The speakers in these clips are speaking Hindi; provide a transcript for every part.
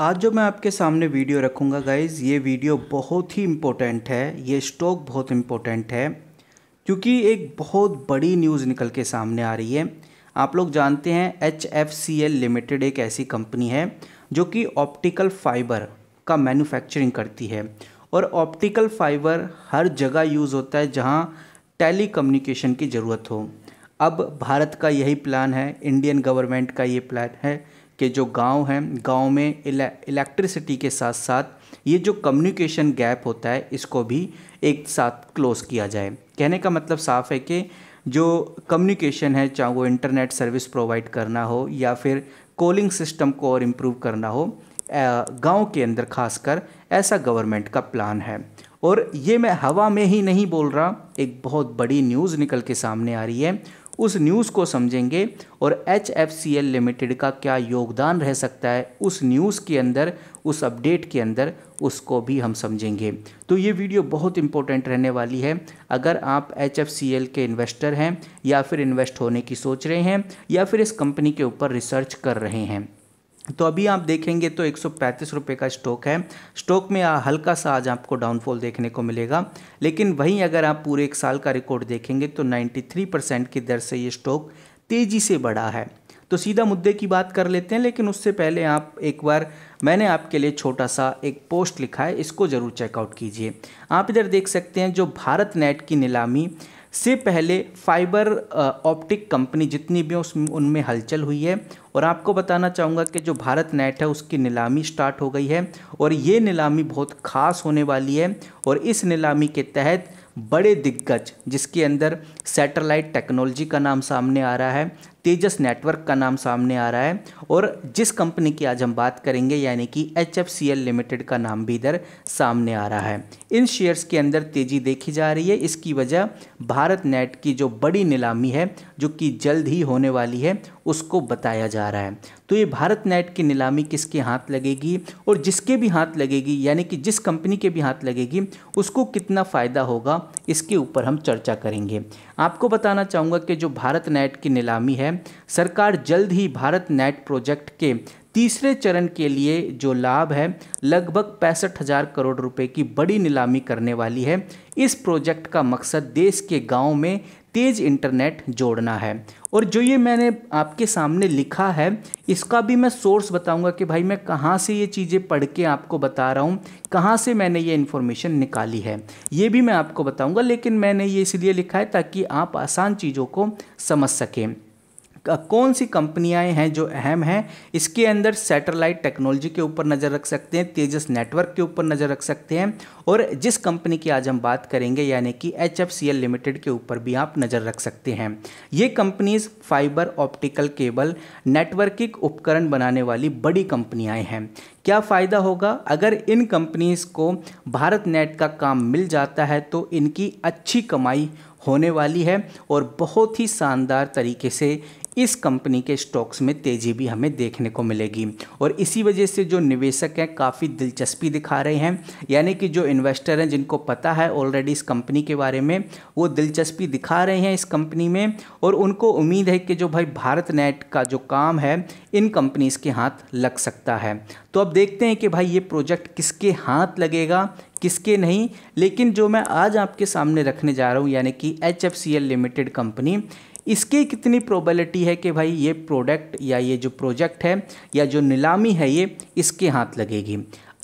आज जो मैं आपके सामने वीडियो रखूँगा गाइज़ ये वीडियो बहुत ही इम्पोर्टेंट है ये स्टॉक बहुत इम्पोर्टेंट है क्योंकि एक बहुत बड़ी न्यूज़ निकल के सामने आ रही है आप लोग जानते हैं H F C L limited एक ऐसी कंपनी है जो कि ऑप्टिकल फाइबर का मैन्युफैक्चरिंग करती है और ऑप्टिकल फाइबर हर जगह यूज़ होता है जहाँ टेली कम्युनिकेशन की ज़रूरत हो अब भारत का यही प्लान है इंडियन गवर्नमेंट का ये प्लान है के जो गांव हैं गांव में इलेक्ट्रिसिटी के साथ साथ ये जो कम्युनिकेशन गैप होता है इसको भी एक साथ क्लोज किया जाए कहने का मतलब साफ है कि जो कम्युनिकेशन है चाहे वो इंटरनेट सर्विस प्रोवाइड करना हो या फिर कॉलिंग सिस्टम को और इम्प्रूव करना हो गांव के अंदर खासकर ऐसा गवर्नमेंट का प्लान है और ये मैं हवा में ही नहीं बोल रहा एक बहुत बड़ी न्यूज़ निकल के सामने आ रही है उस न्यूज़ को समझेंगे और H F C L limited का क्या योगदान रह सकता है उस न्यूज़ के अंदर उस अपडेट के अंदर उसको भी हम समझेंगे तो ये वीडियो बहुत इंपॉर्टेंट रहने वाली है अगर आप एच एफ सी एल के इन्वेस्टर हैं या फिर इन्वेस्ट होने की सोच रहे हैं या फिर इस कंपनी के ऊपर रिसर्च कर रहे हैं तो अभी आप देखेंगे तो एक सौ का स्टॉक है स्टॉक में हल्का सा आज आपको डाउनफॉल देखने को मिलेगा लेकिन वहीं अगर आप पूरे एक साल का रिकॉर्ड देखेंगे तो 93 परसेंट की दर से ये स्टॉक तेज़ी से बढ़ा है तो सीधा मुद्दे की बात कर लेते हैं लेकिन उससे पहले आप एक बार मैंने आपके लिए छोटा सा एक पोस्ट लिखा है इसको ज़रूर चेकआउट कीजिए आप इधर देख सकते हैं जो भारत नेट की नीलामी से पहले फाइबर ऑप्टिक कंपनी जितनी भी उस उनमें हलचल हुई है और आपको बताना चाहूँगा कि जो भारत नेट है उसकी नीलामी स्टार्ट हो गई है और ये नीलामी बहुत ख़ास होने वाली है और इस नीलामी के तहत बड़े दिग्गज जिसके अंदर सैटेलाइट टेक्नोलॉजी का नाम सामने आ रहा है तेजस नेटवर्क का नाम सामने आ रहा है और जिस कंपनी की आज हम बात करेंगे यानी कि एच लिमिटेड का नाम भी इधर सामने आ रहा है इन शेयर्स के अंदर तेज़ी देखी जा रही है इसकी वजह भारत नेट की जो बड़ी नीलामी है जो कि जल्द ही होने वाली है उसको बताया जा रहा है तो ये भारत नेट की नीलामी किसके हाथ लगेगी और जिसके भी हाथ लगेगी यानी कि जिस कंपनी के भी हाथ लगेगी उसको कितना फ़ायदा होगा इसके ऊपर हम चर्चा करेंगे आपको बताना चाहूँगा कि जो भारत नेट की नीलामी है सरकार जल्द ही भारत नेट प्रोजेक्ट के तीसरे चरण के लिए जो लाभ है लगभग पैंसठ हज़ार करोड़ रुपए की बड़ी नीलामी करने वाली है इस प्रोजेक्ट का मकसद देश के गाँव में तेज़ इंटरनेट जोड़ना है और जो ये मैंने आपके सामने लिखा है इसका भी मैं सोर्स बताऊंगा कि भाई मैं कहाँ से ये चीज़ें पढ़ के आपको बता रहा हूँ कहाँ से मैंने ये इन्फॉर्मेशन निकाली है ये भी मैं आपको बताऊंगा लेकिन मैंने ये इसलिए लिखा है ताकि आप आसान चीज़ों को समझ सकें कौन सी कंपनियाँ हैं जो अहम हैं इसके अंदर सैटेलाइट टेक्नोलॉजी के ऊपर नज़र रख सकते हैं तेजस नेटवर्क के ऊपर नज़र रख सकते हैं और जिस कंपनी की आज हम बात करेंगे यानी कि एच लिमिटेड के ऊपर भी आप नज़र रख सकते हैं ये companies fibre optical cable networking उपकरण बनाने वाली बड़ी कंपनियाँ हैं क्या फ़ायदा होगा अगर इन कंपनीज़ को भारत नेट का काम मिल जाता है तो इनकी अच्छी कमाई होने वाली है और बहुत ही शानदार तरीके से इस कंपनी के स्टॉक्स में तेज़ी भी हमें देखने को मिलेगी और इसी वजह से जो निवेशक हैं काफ़ी दिलचस्पी दिखा रहे हैं यानी कि जो इन्वेस्टर हैं जिनको पता है ऑलरेडी इस कंपनी के बारे में वो दिलचस्पी दिखा रहे हैं इस कंपनी में और उनको उम्मीद है कि जो भाई भारत नेट का जो काम है इन कंपनीज़ के हाथ लग सकता है तो अब देखते हैं कि भाई ये प्रोजेक्ट किसके हाथ लगेगा किसके नहीं लेकिन जो मैं आज आपके सामने रखने जा रहा हूँ यानी कि एच लिमिटेड कंपनी इसकी कितनी प्रोबेबिलिटी है कि भाई ये प्रोडक्ट या ये जो प्रोजेक्ट है या जो नीलामी है ये इसके हाथ लगेगी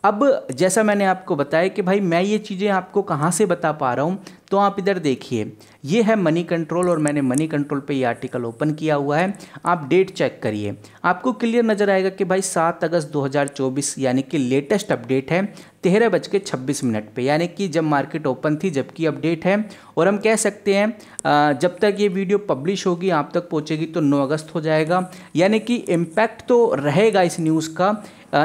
अब जैसा मैंने आपको बताया कि भाई मैं ये चीज़ें आपको कहाँ से बता पा रहा हूँ तो आप इधर देखिए ये है मनी कंट्रोल और मैंने मनी कंट्रोल पे ये आर्टिकल ओपन किया हुआ है आप डेट चेक करिए आपको क्लियर नज़र आएगा कि भाई सात अगस्त 2024 यानी कि लेटेस्ट अपडेट है तेरह बज के छब्बीस मिनट पर यानी कि जब मार्केट ओपन थी जबकि अपडेट है और हम कह सकते हैं जब तक ये वीडियो पब्लिश होगी आप तक पहुँचेगी तो नौ अगस्त हो जाएगा यानी कि इम्पैक्ट तो रहेगा इस न्यूज़ का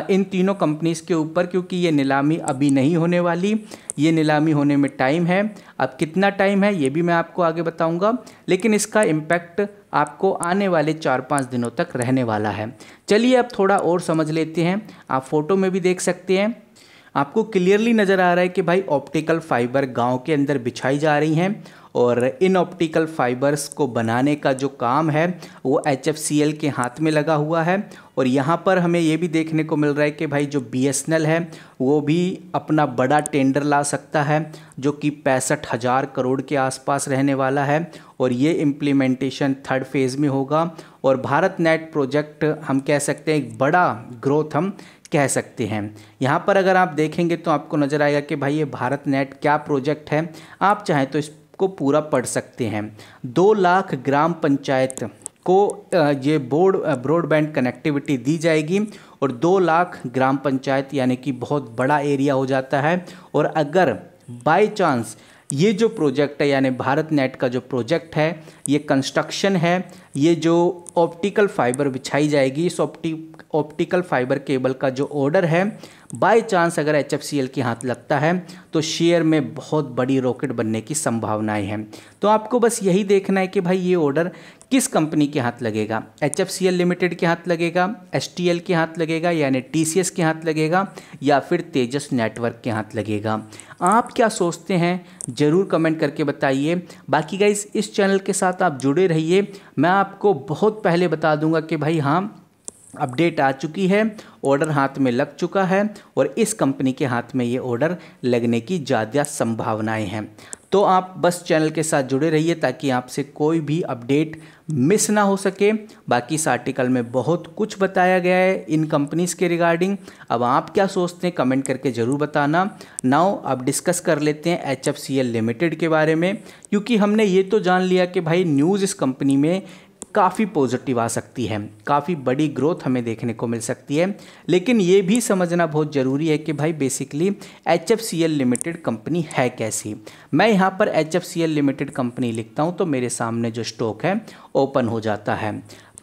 इन तीनों कंपनीज़ के ऊपर क्योंकि ये नीलामी अभी नहीं होने वाली ये नीलामी होने में टाइम है अब कितना टाइम है ये भी मैं आपको आगे बताऊंगा लेकिन इसका इम्पैक्ट आपको आने वाले चार पाँच दिनों तक रहने वाला है चलिए अब थोड़ा और समझ लेते हैं आप फोटो में भी देख सकते हैं आपको क्लियरली नज़र आ रहा है कि भाई ऑप्टिकल फाइबर गांव के अंदर बिछाई जा रही हैं और इन ऑप्टिकल फाइबर्स को बनाने का जो काम है वो एच के हाथ में लगा हुआ है और यहाँ पर हमें ये भी देखने को मिल रहा है कि भाई जो बी है वो भी अपना बड़ा टेंडर ला सकता है जो कि पैंसठ हज़ार करोड़ के आसपास रहने वाला है और ये इम्प्लीमेंटेशन थर्ड फेज़ में होगा और भारत नेट प्रोजेक्ट हम कह सकते हैं एक बड़ा ग्रोथ हम कह सकते हैं यहाँ पर अगर आप देखेंगे तो आपको नज़र आएगा कि भाई ये भारत नेट क्या प्रोजेक्ट है आप चाहें तो इसको पूरा पढ़ सकते हैं दो लाख ग्राम पंचायत को ये बोर्ड ब्रॉडबैंड कनेक्टिविटी दी जाएगी और दो लाख ग्राम पंचायत यानी कि बहुत बड़ा एरिया हो जाता है और अगर बाई चांस ये जो प्रोजेक्ट है यानी भारत नेट का जो प्रोजेक्ट है ये कंस्ट्रक्शन है ये जो ऑप्टिकल फाइबर बिछाई जाएगी इस ऑप्टिक ऑप्टिकल फाइबर केबल का जो ऑर्डर है बाय चांस अगर एच के हाथ लगता है तो शेयर में बहुत बड़ी रॉकेट बनने की संभावनाएं हैं तो आपको बस यही देखना है कि भाई ये ऑर्डर किस कंपनी के हाथ लगेगा एच लिमिटेड के हाथ लगेगा एस के हाथ लगेगा यानी टी के हाथ लगेगा या फिर तेजस नेटवर्क के हाथ लगेगा आप क्या सोचते हैं ज़रूर कमेंट करके बताइए बाकी गाइज इस चैनल के साथ आप जुड़े रहिए मैं आपको बहुत पहले बता दूंगा कि भाई हाँ अपडेट आ चुकी है ऑर्डर हाथ में लग चुका है और इस कंपनी के हाथ में ये ऑर्डर लगने की ज़्यादा संभावनाएं हैं तो आप बस चैनल के साथ जुड़े रहिए ताकि आपसे कोई भी अपडेट मिस ना हो सके बाकी इस आर्टिकल में बहुत कुछ बताया गया है इन कंपनीज़ के रिगार्डिंग अब आप क्या सोचते हैं कमेंट करके ज़रूर बताना नाउ अब डिस्कस कर लेते हैं एच लिमिटेड के बारे में क्योंकि हमने ये तो जान लिया कि भाई न्यूज़ इस कंपनी में काफ़ी पॉजिटिव आ सकती है काफ़ी बड़ी ग्रोथ हमें देखने को मिल सकती है लेकिन ये भी समझना बहुत ज़रूरी है कि भाई basically H F C L limited company है कैसी मैं यहाँ पर H F C L limited company लिखता हूँ तो मेरे सामने जो स्टॉक है ओपन हो जाता है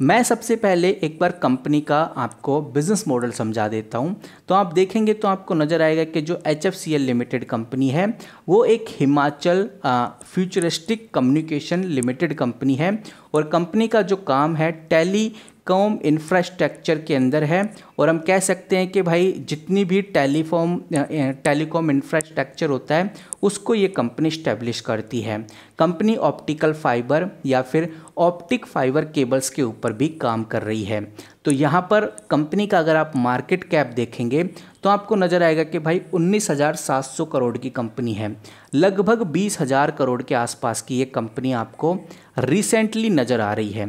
मैं सबसे पहले एक बार कंपनी का आपको बिजनेस मॉडल समझा देता हूँ तो आप देखेंगे तो आपको नज़र आएगा कि जो एच लिमिटेड कंपनी है वो एक Himachal futuristic communication limited company है और कंपनी का जो काम है टेली कम इंफ्रास्ट्रक्चर के अंदर है और हम कह सकते हैं कि भाई जितनी भी टेलीफॉम टेलीकॉम इंफ्रास्ट्रक्चर होता है उसको ये कंपनी स्टैब्लिश करती है कंपनी ऑप्टिकल फाइबर या फिर ऑप्टिक फाइबर केबल्स के ऊपर भी काम कर रही है तो यहाँ पर कंपनी का अगर आप मार्केट कैप देखेंगे तो आपको नज़र आएगा कि भाई 19,700 करोड़ की कंपनी है लगभग 20,000 करोड़ के आसपास की ये कंपनी आपको रिसेंटली नज़र आ रही है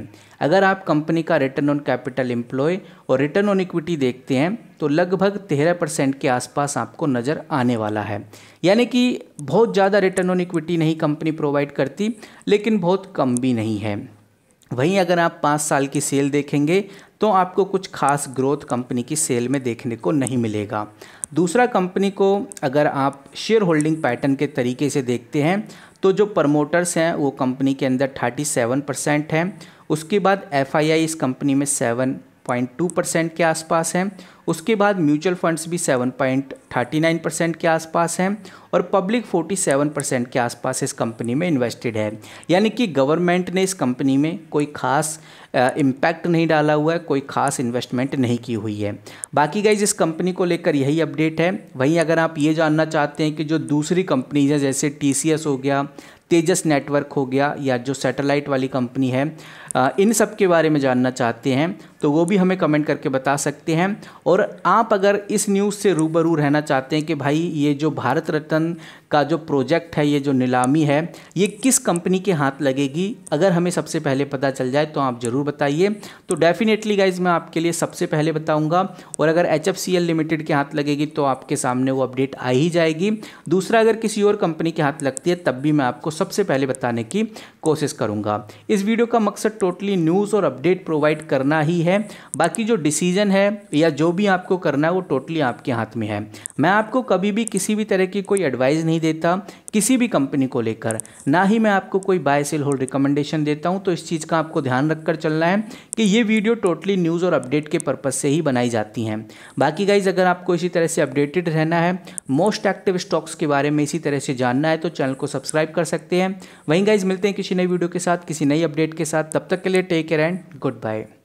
अगर आप कंपनी का रिटर्न ऑन कैपिटल एम्प्लॉय और रिटर्न ऑन इक्विटी देखते हैं तो लगभग तेरह परसेंट के आसपास आपको नज़र आने वाला है यानी कि बहुत ज़्यादा रिटर्न ऑन इक्विटी नहीं कंपनी प्रोवाइड करती लेकिन बहुत कम भी नहीं है वहीं अगर आप पाँच साल की सेल देखेंगे तो आपको कुछ खास ग्रोथ कंपनी की सेल में देखने को नहीं मिलेगा दूसरा कंपनी को अगर आप शेयर होल्डिंग पैटर्न के तरीके से देखते हैं तो जो प्रमोटर्स हैं वो कंपनी के अंदर 37 परसेंट हैं उसके बाद एफ इस कंपनी में सेवन 0.2 परसेंट के आसपास हैं उसके बाद म्यूचुअल फंड्स भी 7.39 परसेंट के आसपास हैं और पब्लिक 47 परसेंट के आसपास इस कंपनी में इन्वेस्टेड है यानी कि गवर्नमेंट ने इस कंपनी में कोई ख़ास इम्पैक्ट नहीं डाला हुआ है कोई ख़ास इन्वेस्टमेंट नहीं की हुई है बाकी गाइज इस कंपनी को लेकर यही अपडेट है वहीं अगर आप ये जानना चाहते हैं कि जो दूसरी कंपनीज हैं जैसे टी हो गया तेजस नेटवर्क हो गया या जो सैटेलाइट वाली कंपनी है इन सब के बारे में जानना चाहते हैं तो वो भी हमें कमेंट करके बता सकते हैं और आप अगर इस न्यूज़ से रूबरू रहना चाहते हैं कि भाई ये जो भारत रत्न का जो प्रोजेक्ट है ये जो नीलामी है ये किस कंपनी के हाथ लगेगी अगर हमें सबसे पहले पता चल जाए तो आप ज़रूर बताइए तो डेफिनेटली गाइज मैं आपके लिए सबसे पहले बताऊंगा और अगर एच लिमिटेड के हाथ लगेगी तो आपके सामने वो अपडेट आ ही जाएगी दूसरा अगर किसी और कंपनी के हाथ लगती है तब भी मैं आपको सबसे पहले बताने की कोशिश करूँगा इस वीडियो का मकसद टोटली न्यूज़ और अपडेट प्रोवाइड करना ही है बाकी जो डिसीजन है या जो भी आपको करना है वो टोटली आपके हाथ में है मैं आपको कभी भी किसी भी तरह की कोई एडवाइस नहीं देता किसी भी कंपनी को लेकर ना ही मैं आपको कोई बाय सेल होल्ड रिकमेंडेशन देता हूं तो इस चीज़ का आपको ध्यान रखकर चलना है कि ये वीडियो टोटली न्यूज़ और अपडेट के पर्पज़ से ही बनाई जाती हैं बाकी गाइज अगर आपको इसी तरह से अपडेटेड रहना है मोस्ट एक्टिव स्टॉक्स के बारे में इसी तरह से जानना है तो चैनल को सब्सक्राइब कर सकते हैं वहीं गाइज मिलते हैं किसी नई वीडियो के साथ किसी नई अपडेट के साथ तब तक के लिए take care and good bye